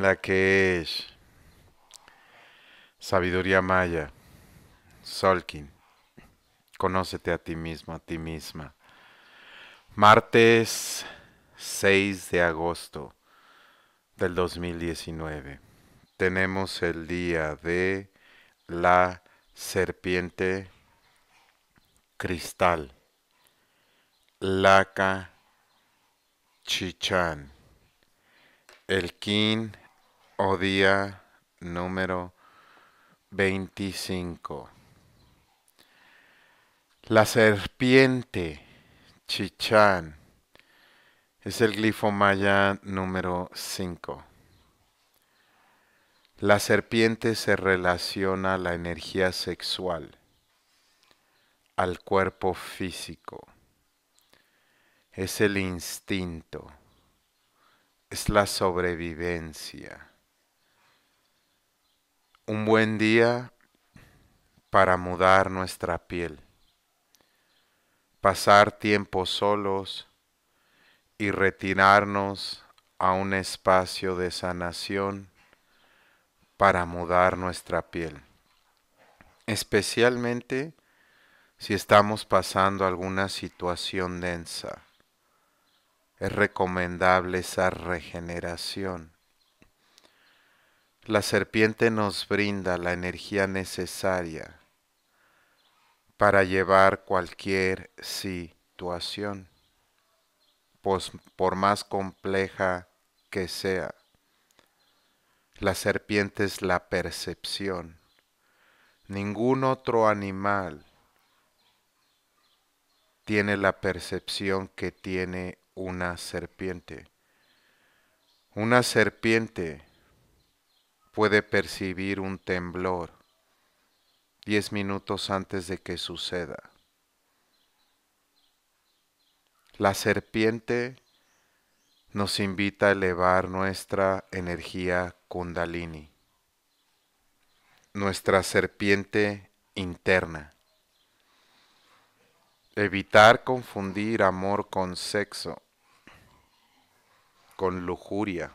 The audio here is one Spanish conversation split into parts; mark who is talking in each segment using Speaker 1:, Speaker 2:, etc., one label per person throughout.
Speaker 1: la que es sabiduría maya, Solkin, conócete a ti mismo, a ti misma. Martes 6 de agosto del 2019. Tenemos el día de la serpiente cristal, laca chichán, el kin o día número 25. La serpiente Chichán es el glifo maya número 5. La serpiente se relaciona a la energía sexual, al cuerpo físico. Es el instinto, es la sobrevivencia un buen día para mudar nuestra piel, pasar tiempo solos y retirarnos a un espacio de sanación para mudar nuestra piel, especialmente si estamos pasando alguna situación densa. Es recomendable esa regeneración la serpiente nos brinda la energía necesaria para llevar cualquier situación, por más compleja que sea. La serpiente es la percepción. Ningún otro animal tiene la percepción que tiene una serpiente. Una serpiente puede percibir un temblor diez minutos antes de que suceda. La serpiente nos invita a elevar nuestra energía kundalini, nuestra serpiente interna. Evitar confundir amor con sexo, con lujuria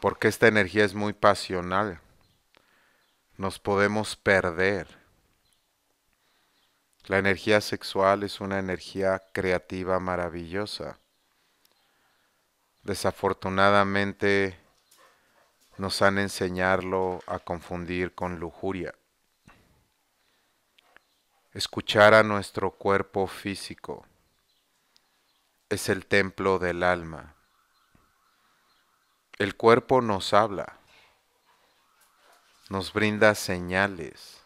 Speaker 1: porque esta energía es muy pasional. Nos podemos perder. La energía sexual es una energía creativa maravillosa. Desafortunadamente nos han enseñado a confundir con lujuria. Escuchar a nuestro cuerpo físico es el templo del alma el cuerpo nos habla, nos brinda señales,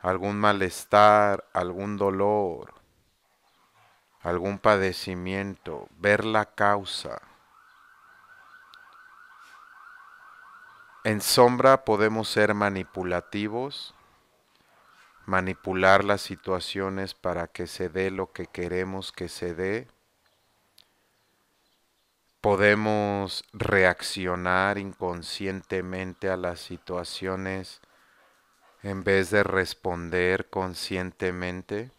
Speaker 1: algún malestar, algún dolor, algún padecimiento, ver la causa. En sombra podemos ser manipulativos, manipular las situaciones para que se dé lo que queremos que se dé podemos reaccionar inconscientemente a las situaciones en vez de responder conscientemente.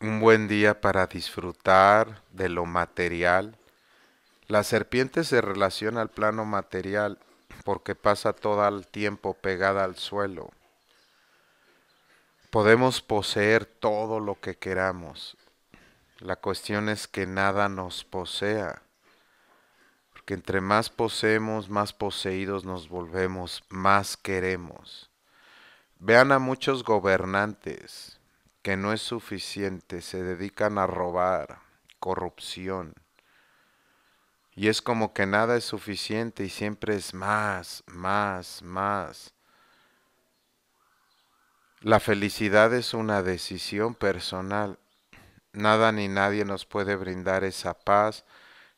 Speaker 1: Un buen día para disfrutar de lo material. La serpiente se relaciona al plano material porque pasa todo el tiempo pegada al suelo. Podemos poseer todo lo que queramos, la cuestión es que nada nos posea. Porque entre más poseemos, más poseídos nos volvemos, más queremos. Vean a muchos gobernantes que no es suficiente, se dedican a robar, corrupción. Y es como que nada es suficiente y siempre es más, más, más. La felicidad es una decisión personal Nada ni nadie nos puede brindar esa paz,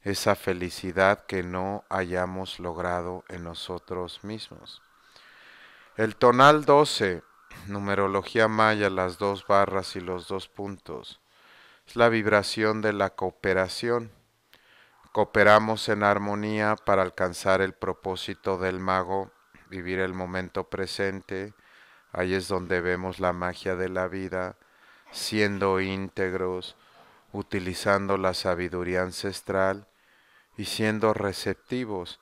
Speaker 1: esa felicidad que no hayamos logrado en nosotros mismos. El tonal 12, numerología maya, las dos barras y los dos puntos, es la vibración de la cooperación. Cooperamos en armonía para alcanzar el propósito del mago, vivir el momento presente, ahí es donde vemos la magia de la vida, siendo íntegros, utilizando la sabiduría ancestral y siendo receptivos,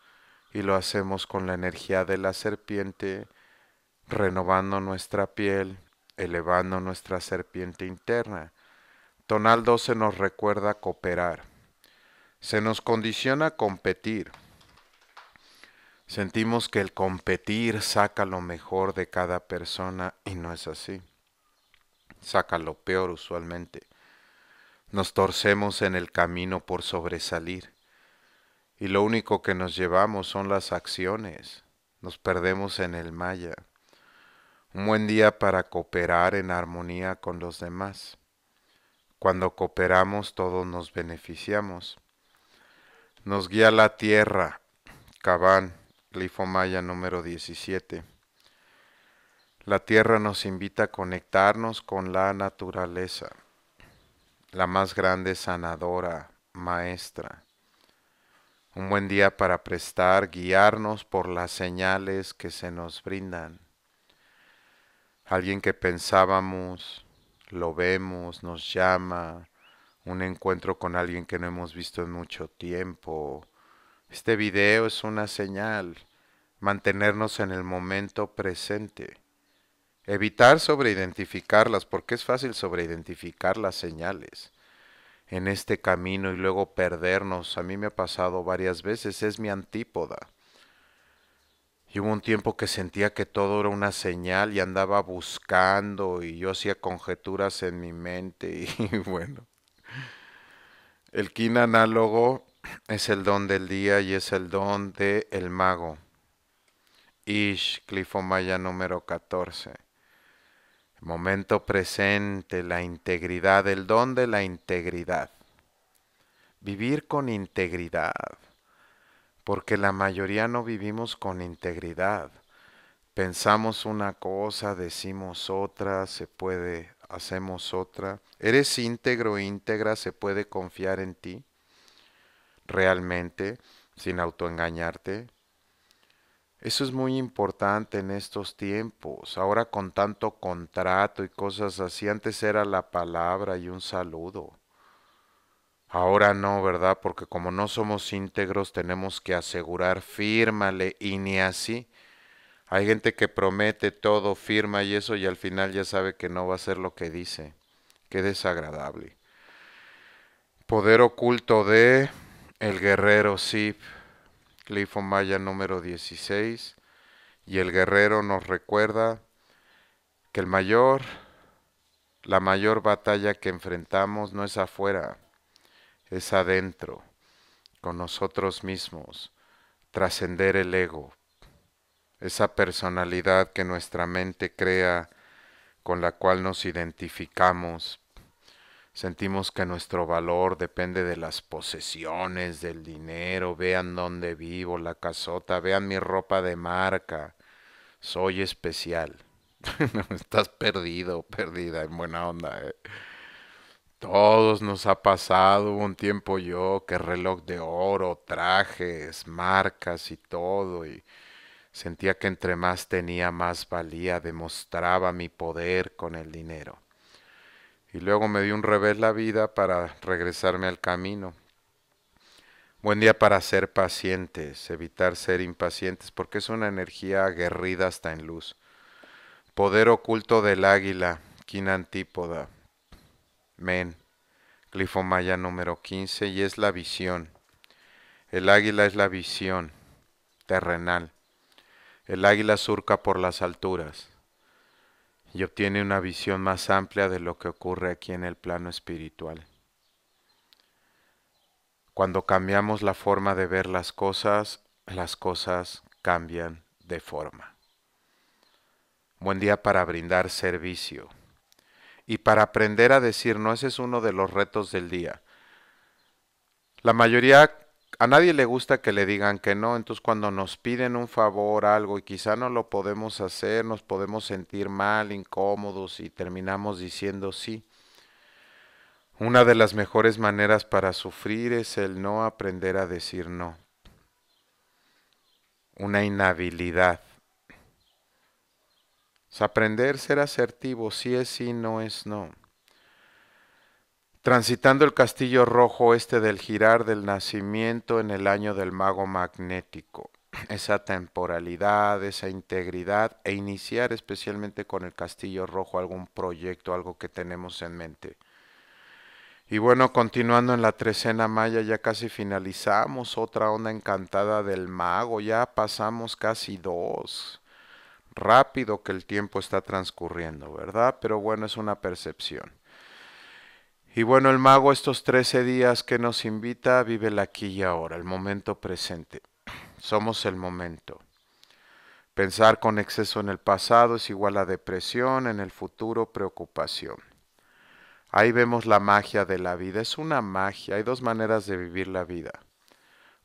Speaker 1: y lo hacemos con la energía de la serpiente, renovando nuestra piel, elevando nuestra serpiente interna. Tonaldo se nos recuerda cooperar. Se nos condiciona competir. Sentimos que el competir saca lo mejor de cada persona y no es así saca lo peor usualmente. Nos torcemos en el camino por sobresalir y lo único que nos llevamos son las acciones. Nos perdemos en el maya. Un buen día para cooperar en armonía con los demás. Cuando cooperamos todos nos beneficiamos. Nos guía la tierra. Cabán, glifo maya número 17. La tierra nos invita a conectarnos con la naturaleza, la más grande sanadora, maestra. Un buen día para prestar, guiarnos por las señales que se nos brindan. Alguien que pensábamos, lo vemos, nos llama, un encuentro con alguien que no hemos visto en mucho tiempo. Este video es una señal, mantenernos en el momento presente. Evitar sobreidentificarlas, porque es fácil sobreidentificar las señales en este camino y luego perdernos. A mí me ha pasado varias veces, es mi antípoda. Y hubo un tiempo que sentía que todo era una señal y andaba buscando y yo hacía conjeturas en mi mente y bueno. El kin análogo es el don del día y es el don del el mago. Ish, maya número 14 momento presente, la integridad, el don de la integridad. Vivir con integridad, porque la mayoría no vivimos con integridad. Pensamos una cosa, decimos otra, se puede, hacemos otra. ¿Eres íntegro, íntegra? ¿Se puede confiar en ti? Realmente, sin autoengañarte. Eso es muy importante en estos tiempos. Ahora con tanto contrato y cosas así, antes era la palabra y un saludo. Ahora no, ¿verdad? Porque como no somos íntegros, tenemos que asegurar, fírmale y ni así. Hay gente que promete todo, firma y eso, y al final ya sabe que no va a ser lo que dice. Qué desagradable. Poder oculto de el guerrero, sí. Maya número 16, y el guerrero nos recuerda que el mayor, la mayor batalla que enfrentamos no es afuera, es adentro, con nosotros mismos, trascender el ego, esa personalidad que nuestra mente crea, con la cual nos identificamos Sentimos que nuestro valor depende de las posesiones, del dinero, vean dónde vivo, la casota, vean mi ropa de marca. Soy especial. Estás perdido, perdida, en buena onda. ¿eh? Todos nos ha pasado un tiempo yo que reloj de oro, trajes, marcas y todo. Y sentía que entre más tenía, más valía. Demostraba mi poder con el dinero y luego me dio un revés la vida para regresarme al camino. Buen día para ser pacientes, evitar ser impacientes, porque es una energía aguerrida hasta en luz. Poder oculto del águila, quina antípoda. Men, glifo número 15, y es la visión. El águila es la visión terrenal. El águila surca por las alturas y obtiene una visión más amplia de lo que ocurre aquí en el plano espiritual. Cuando cambiamos la forma de ver las cosas, las cosas cambian de forma. Buen día para brindar servicio y para aprender a decir no, ese es uno de los retos del día. La mayoría a nadie le gusta que le digan que no, entonces cuando nos piden un favor, algo, y quizá no lo podemos hacer, nos podemos sentir mal, incómodos y terminamos diciendo sí. Una de las mejores maneras para sufrir es el no aprender a decir no. Una inhabilidad. Es aprender ser asertivo, si es sí, no es no transitando el castillo rojo este del girar del nacimiento en el año del mago magnético. Esa temporalidad, esa integridad e iniciar especialmente con el castillo rojo algún proyecto, algo que tenemos en mente. Y bueno, continuando en la trecena maya, ya casi finalizamos otra onda encantada del mago, ya pasamos casi dos. Rápido que el tiempo está transcurriendo, ¿verdad? Pero bueno, es una percepción. Y bueno, el mago estos 13 días que nos invita vive el aquí y ahora, el momento presente. Somos el momento. Pensar con exceso en el pasado es igual a depresión, en el futuro preocupación. Ahí vemos la magia de la vida. Es una magia. Hay dos maneras de vivir la vida.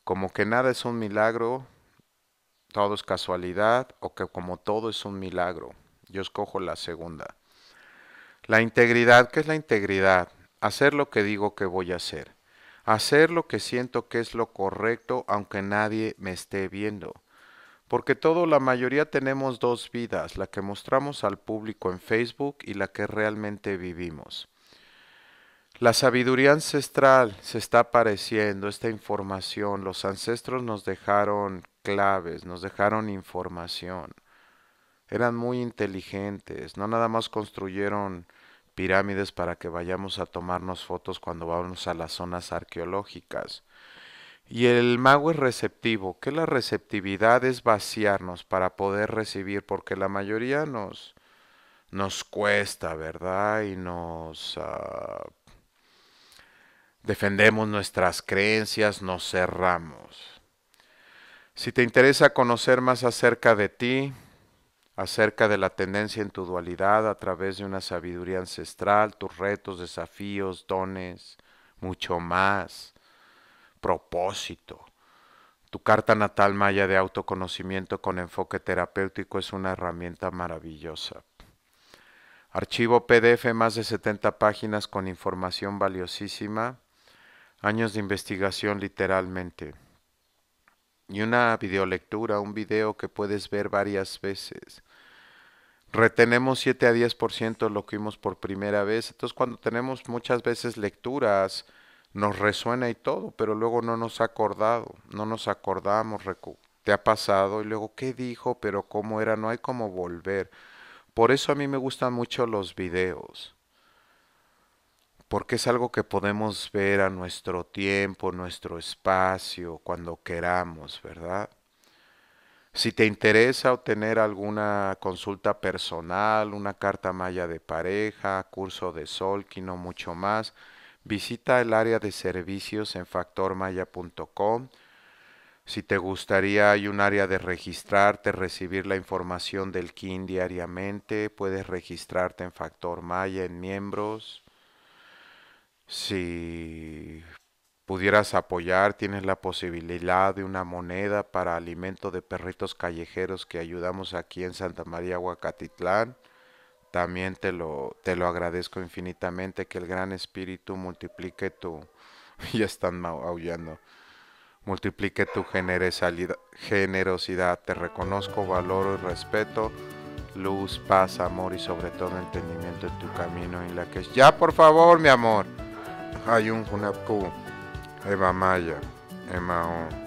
Speaker 1: Como que nada es un milagro, todo es casualidad, o que como todo es un milagro. Yo escojo la segunda. La integridad, ¿qué es la integridad? hacer lo que digo que voy a hacer, hacer lo que siento que es lo correcto aunque nadie me esté viendo. Porque todo, la mayoría tenemos dos vidas, la que mostramos al público en Facebook y la que realmente vivimos. La sabiduría ancestral se está apareciendo, esta información, los ancestros nos dejaron claves, nos dejaron información. Eran muy inteligentes, no nada más construyeron pirámides para que vayamos a tomarnos fotos cuando vamos a las zonas arqueológicas. Y el mago es receptivo, que la receptividad es vaciarnos para poder recibir, porque la mayoría nos, nos cuesta, ¿verdad? Y nos ah, defendemos nuestras creencias, nos cerramos. Si te interesa conocer más acerca de ti, acerca de la tendencia en tu dualidad a través de una sabiduría ancestral, tus retos, desafíos, dones, mucho más, propósito. Tu carta natal maya de autoconocimiento con enfoque terapéutico es una herramienta maravillosa. Archivo PDF más de 70 páginas con información valiosísima, años de investigación literalmente y una videolectura, un video que puedes ver varias veces retenemos 7 a 10% lo que vimos por primera vez. Entonces cuando tenemos muchas veces lecturas, nos resuena y todo, pero luego no nos ha acordado, no nos acordamos, te ha pasado y luego qué dijo, pero cómo era, no hay como volver. Por eso a mí me gustan mucho los videos, porque es algo que podemos ver a nuestro tiempo, nuestro espacio, cuando queramos, ¿verdad? Si te interesa obtener alguna consulta personal, una carta maya de pareja, curso de Solkin o mucho más, visita el área de servicios en factormaya.com. Si te gustaría, hay un área de registrarte, recibir la información del KIN diariamente. Puedes registrarte en Factor Maya, en miembros. Si pudieras apoyar, tienes la posibilidad de una moneda para alimento de perritos callejeros que ayudamos aquí en Santa María Huacatitlán. También te lo, te lo agradezco infinitamente que el gran espíritu multiplique tu... Ya están aullando. Multiplique tu generosidad. Te reconozco, valoro y respeto. Luz, paz, amor y sobre todo entendimiento en tu camino en la que... Ya, por favor, mi amor. Hay un Hunapku. Eva Maya, O.